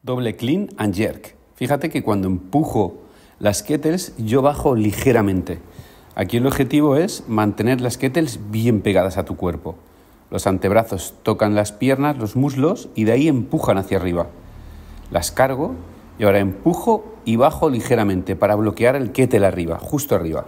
Doble clean and jerk. Fíjate que cuando empujo las kettles yo bajo ligeramente. Aquí el objetivo es mantener las kettles bien pegadas a tu cuerpo. Los antebrazos tocan las piernas, los muslos y de ahí empujan hacia arriba. Las cargo y ahora empujo y bajo ligeramente para bloquear el kettle arriba, justo arriba.